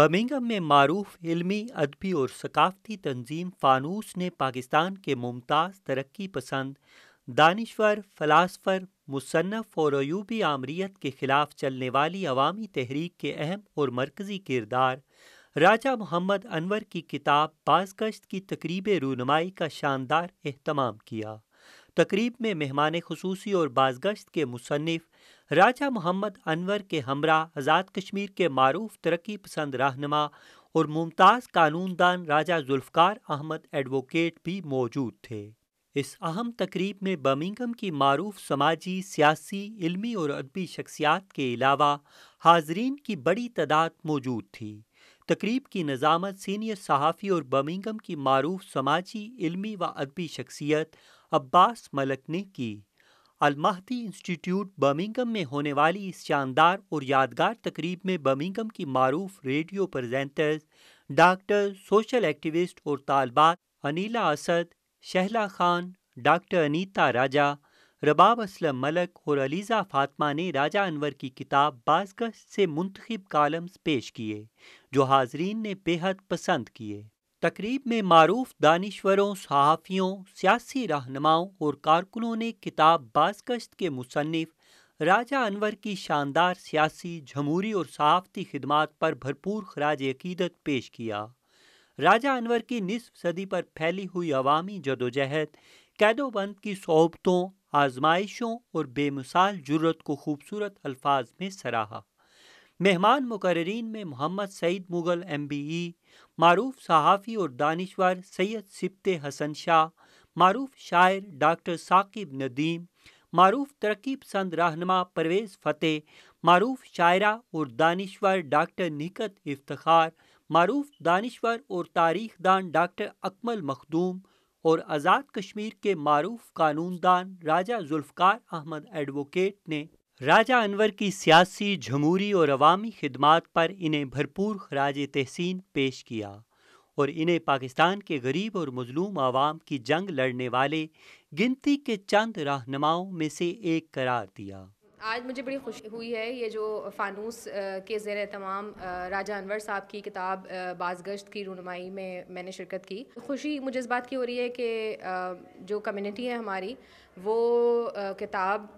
Birmingham में मरूफ इलमी अदबी और सकाफती तंजीम फ़ानूस ने पाकिस्तान के मुमताज़ तरक्की पसंद दानश्वर फ़लासफ़र मुसनफ़ और अयूबी आमरीत के ख़िलाफ़ चलने वाली अवामी तहरीक के अहम और मरकज़ी किरदार राजा मोहम्मद अनवर की किताब बाजगश्त की तकरीब रूनमाई का शानदार अहतमाम किया तकरीब में मेहमान खसूसी और बाजगश्त के मुसनफ़ राजा मोहम्मद अनवर के हमरा आज़ाद कश्मीर के मरूफ तरक्की पसंद रहनमा और मुमताज़ कानूनदान राजा जुल्फ़ार अहमद एडवोकेट भी मौजूद थे इस अहम तकरीब में बर्मिंगम की मरूफ समाजी सियासी इलमी और अदबी शख्सियात के अलावा हाजरीन की बड़ी तादाद मौजूद थी तकरीब की नज़ामत सीनियर सहाफ़ी और बर्मिंगम की मरूफ समाजी इलमी व अदबी शख्सियत अब्बास मलक ने की अलमाहती इंस्टीट्यूट बर्मिंगम में होने वाली इस शानदार और यादगार तकरीब में बर्मिंगम की मरूफ radio presenters doctor social activist और तालबात अनिला असद शहला खान डॉक्टर अनीता राजा रबाब असलम मलक और अलीज़ा फातमा ने राजा अनवर की किताब बाजगश से मुंतखब कॉलम्स पेश किए जो हाजरीन ने बेहद पसंद किए तकरीब में मरूफ दानश्वरों सहाफ़ियों सियासी रहनुमाओं और कारकुनों ने किताब बाजगश्त के मुसनफ़ राजा अनवर की शानदार सियासी जमहूरी और सहाफ़ती खदमात पर भरपूर खराज अकीदत पेश किया राजा अनवर की निसफ सदी पर फैली हुई अवामी जदोजहद कैदोबंद की सोहबतों आजमाइशों और बेमिसाल जुर्रत को खूबसूरत अल्फाज में सराहा मेहमान मुकर्रीन में Mohammad Saeed Mughal M B E मरूफ सहाफ़ी और दानश्वर सैयद सिपत हसन शाह मरूफ शायर डॉक्टर साकिब नदीम मरूफ तरक्की पसंद रहनमा परवेज़ फ़तेह मरूफ शायरा और दानश्वर डॉक्टर निकत इफ्तार मरूफ दानश्वर और तारीख दान डॉक्टर अकमल मखदूम और आज़ाद कश्मीर के मरूफ कानूनदान राजा जुल्फकार अहमद एडवोकेट ने राजा अनवर की सियासी जमहूरी और अवामी खिदमत पर इन्हें भरपूर खराज तहसीन पेश किया और इन्हें पाकिस्तान के गरीब और मजलूम आवाम की जंग लड़ने वाले गिनती के चंद रहनुमाओं में से एक करार दिया आज मुझे बड़ी खुशी हुई है ये जो फ़ानूस के ज़ेर तमाम राजा अनवर साहब की किताब बाजगश्त की रनुमाई में मैंने शिरकत की खुशी मुझे इस बात की हो रही है कि जो कम्युनिटी है हमारी वो किताब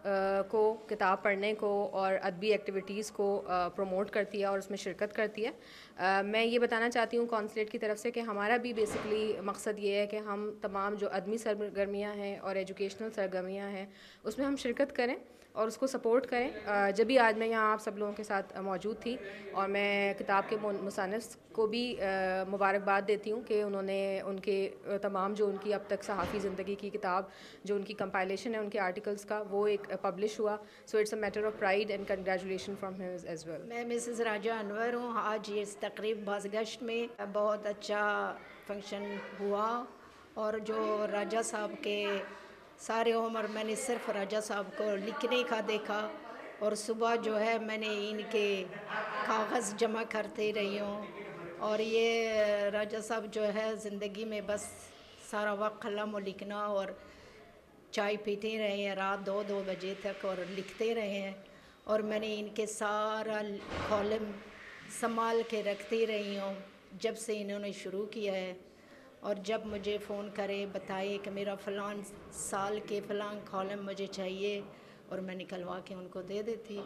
को किताब पढ़ने को और अदबी एक्टिविटीज़ को प्रमोट करती है और उसमें शिरकत करती है मैं ये बताना चाहती हूँ कौंसलेट की तरफ से कि हमारा भी बेसिकली मकसद ये है कि हम तमाम जो अदमी सरगर्मियाँ हैं और एजुकेशनल सरगर्मियाँ हैं उसमें हम शिरकत करें और उसको सपोर्ट करें जब भी आज मैं यहाँ आप सब लोगों के साथ मौजूद थी और मैं किताब के मुसानफ़ को भी मुबारकबाद देती हूँ कि उन्होंने उनके तमाम जो उनकी अब तक सहाफ़ी ज़िंदगी की किताब जो उनकी कंपाइलेशन है उनके आर्टिकल्स का वो एक पब्लिश हुआ so it's a matter of pride and congratulation from him as well मैं मिसेस राजा अनवर हूँ आज इस तकरीब बाजगश्त में बहुत अच्छा फंक्शन हुआ और जो राजा साहब के सारे उम्र मैंने सिर्फ राजा साहब को लिखने का देखा और सुबह जो है मैंने इनके कागज़ जमा करते रही हूँ और ये राजा साहब जो है ज़िंदगी में बस सारा वक्त कलम और लिखना और चाय पीते रहे हैं रात दो दो बजे तक और लिखते रहे हैं और मैंने इनके सारा कॉलम संभाल के रखती रही हूँ जब से इन्होंने शुरू किया है और जब मुझे फ़ोन करे बताए कि मेरा फ़लान साल के फ़लान कॉलम मुझे चाहिए और मैं निकलवा के उनको दे देती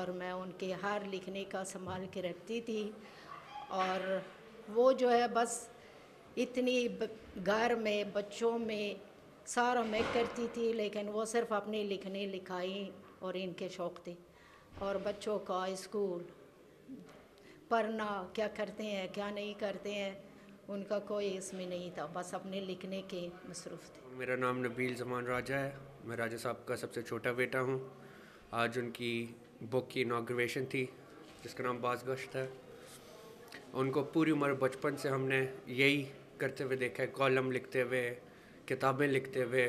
और मैं उनके हार लिखने का संभाल के रखती थी और वो जो है बस इतनी घर में बच्चों में सारा मैं करती थी लेकिन वो सिर्फ अपने लिखने लिखाई और इनके शौक़ थे और बच्चों का स्कूल पढ़ना क्या करते हैं क्या नहीं करते हैं उनका कोई इसमें नहीं था बस अपने लिखने के मसरूफ़ थे मेरा नाम नबील जमान राजा है मैं राजा साहब का सबसे छोटा बेटा हूँ आज उनकी बुक की इनाग्रेशन थी जिसका नाम बाज गश्त है उनको पूरी उम्र बचपन से हमने यही करते हुए देखा है कॉलम लिखते हुए किताबें लिखते हुए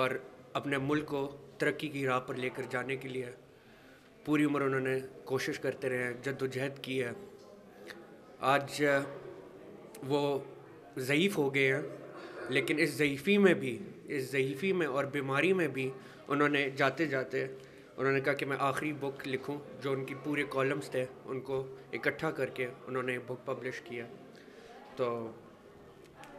और अपने मुल्क को तरक्की की राह पर लेकर जाने के लिए पूरी उम्र उन्होंने कोशिश करते रहे हैं जद्दोजहद की है आज वो ज़यीफ़ हो गए हैं लेकिन इस ज़यीफ़ी में भी इस ज़यीफ़ी में और बीमारी में भी उन्होंने जाते जाते उन्होंने कहा कि मैं आखिरी बुक लिखूं जो उनकी पूरे कॉलम्स थे उनको इकट्ठा करके उन्होंने बुक पब्लिश किया तो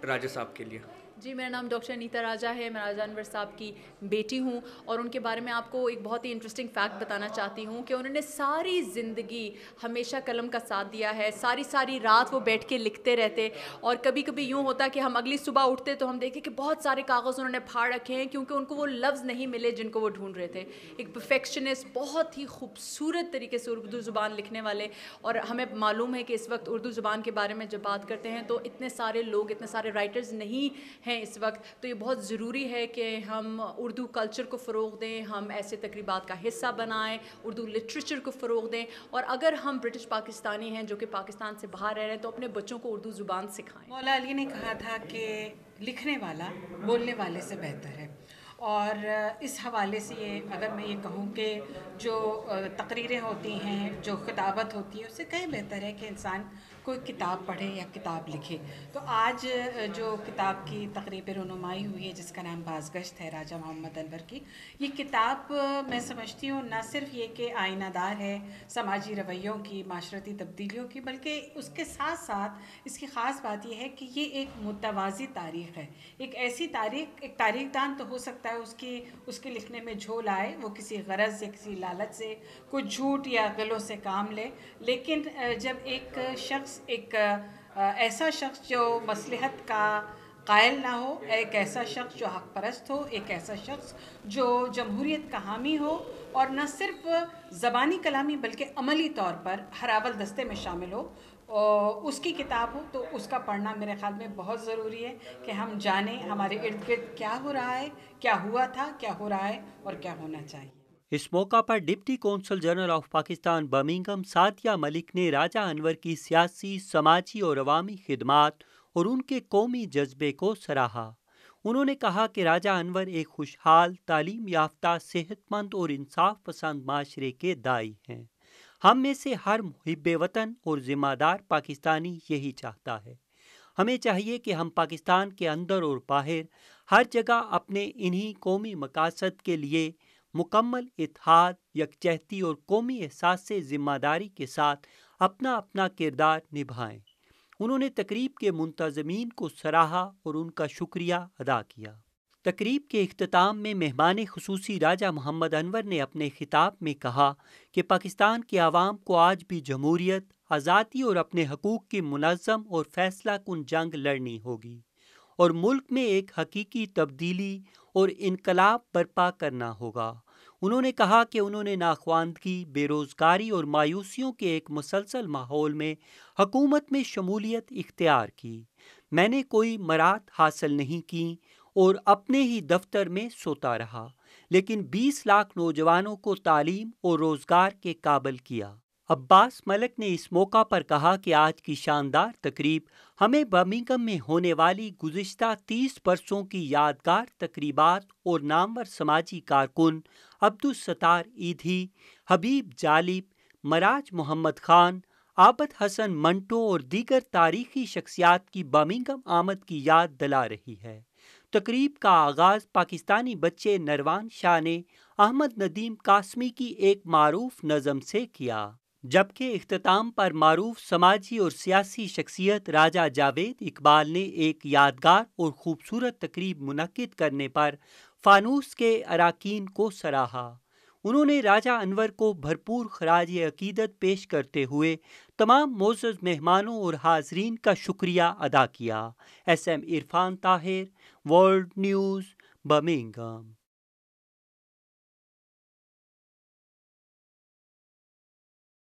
राजा साहब के लिए जी मेरा नाम डॉक्टर अनीता राजा है मैं राजा अनवर साहब की बेटी हूँ और उनके बारे में आपको एक बहुत ही इंटरेस्टिंग फैक्ट बताना चाहती हूँ कि उन्होंने सारी ज़िंदगी हमेशा कलम का साथ दिया है सारी सारी रात वो बैठ के लिखते रहते और कभी कभी यूँ होता कि हम अगली सुबह उठते तो हम देखें कि बहुत सारे कागज़ उन्होंने फाड़ रखे हैं क्योंकि उनको वो लफ्ज़ नहीं मिले जिनको वो ढूंढ रहे थे एक परफेक्शनिस्ट बहुत ही खूबसूरत तरीके से उर्दू ज़ुबान लिखने वाले और हमें मालूम है कि इस वक्त उर्दू ज़ुबान के बारे में जब बात करते हैं तो इतने सारे लोग इतने सारे राइटर्स नहीं हैं इस वक्त तो ये बहुत ज़रूरी है कि हम उर्दू कल्चर को फ़रोग दें हम ऐसे तकरीबा का हिस्सा बनाएँ उर्दू लिटरेचर को फ़रोग दें और अगर हम ब्रिटिश पाकिस्तानी हैं जो कि पाकिस्तान से बाहर रह रहे हैं तो अपने बच्चों को उर्दू ज़ुबान सिखाएँ मौला अली ने कहा था कि लिखने वाला बोलने वाले से बेहतर है और इस हवाले से ये अगर मैं ये कहूँ कि जो तकरीरें होती हैं जो खिताबत होती है उससे कहीं बेहतर है कि इंसान कोई किताब पढ़े या किताब लिखे तो आज जो किताब की तकरीब रनुमाई हुई है जिसका नाम बाजगश्त है राजा मोहम्मद अलवर की ये किताब मैं समझती हूँ ना सिर्फ ये कि आइनादार है समाजी रवैयों की माशरती तब्दीलियों की बल्कि उसके साथ साथ इसकी ख़ास बात यह है कि ये एक मुतवाज़ी तारीख़ है एक ऐसी तारीख एक तारीख दान तो हो सकता है उसकी उसके लिखने में झोल आए वो किसी गरज से किसी लालच से कुछ झूठ या गलों से काम ले लेकिन जब एक शख्स एक ऐसा शख्स जो मसलहत का कायल ना हो एक ऐसा शख्स जो हक परस्त हो एक ऐसा शख्स जो जमहूरीत का हामी हो और न सिर्फ ज़बानी कलामी बल्कि अमली तौर पर हरावल दस्ते में शामिल हो और उसकी किताब हो तो उसका पढ़ना मेरे ख्याल में बहुत ज़रूरी है कि हम जाने हमारे इर्द गिर्द क्या हो रहा है क्या हुआ था क्या हो रहा है और क्या होना चाहिए इस मौका पर deputy consul general of Pakistan Birmingham Satia Malik ने राजा अनवर की सियासी समाजी और अवामी खिदमत और उनके कौमी जज्बे को सराहा उन्होंने कहा कि राजा अनवर एक खुशहाल तालीम याफ्ता सेहतमंद और इंसाफ पसंद माशरे के दाई हैं हम में से हर मुहब वतन और ज़िम्मेदार पाकिस्तानी यही चाहता है हमें चाहिए कि हम पाकिस्तान के अंदर और बाहर हर जगह अपने इन्हीं कौमी मकासद के लिए मुकम्मल इतिहाद यकजहती और कौमी एहसास से ज़िम्मेदारी के साथ अपना अपना किरदार निभाएँ उन्होंने तकरीब के मुंतजमीन को सराहा और उनका शुक्रिया अदा किया तकरीब के अख्ताम में मेहमान खसूसी राजा मोहम्मद अनवर ने अपने खिताब में कहा कि पाकिस्तान के आवाम को आज भी जमहूरीत आज़ादी और अपने हकूक़ की मुनज़म और फैसला कन जंग लड़नी होगी और मुल्क में एक हकीकी तब्दीली और इनकलाब बर्पा करना होगा उन्होंने कहा कि उन्होंने नाख्वानदगी बेरोज़गारी और मायूसियों के एक मुसलसल माहौल में हकूमत में शमूलियत इख्तियार की मैंने कोई मरात हासिल नहीं की और अपने ही दफ्तर में सोता रहा लेकिन 20 लाख नौजवानों को तालीम और रोज़गार के काबिल किया अब्बास मलक ने इस मौका पर कहा कि आज की शानदार तकरीब हमें बर्मिंगम में होने वाली गुज्त तीस बरसों की यादगार तकरीबात और नामवर समाजी कारकुन अब्दुलस्तार ईधी हबीब जालिब मराज मोहम्मद खान आबद हसन मंटो और दीगर तारीखी शख्सियात की बर्मिंगम आमद की याद दिला रही है तकरीब का आगाज़ पाकिस्तानी बच्चे नरवान शाह ने अहमद नदीम कासमी की एक मरूफ नज़म से किया जबकि अख्ताम पर मरूफ समाजी और सियासी शख्सियत राजा जावेद इकबाल ने एक यादगार और ख़ूबसूरत तकरीब मनद करने पर फ़ानूस के अरकान को सराहा उन्होंने राजा अनवर को भरपूर खराज अकीदत पेश करते हुए तमाम मोज़ मेहमानों और हाजरीन का शुक्रिया अदा किया S M Irfan Tahir world news बमिंगम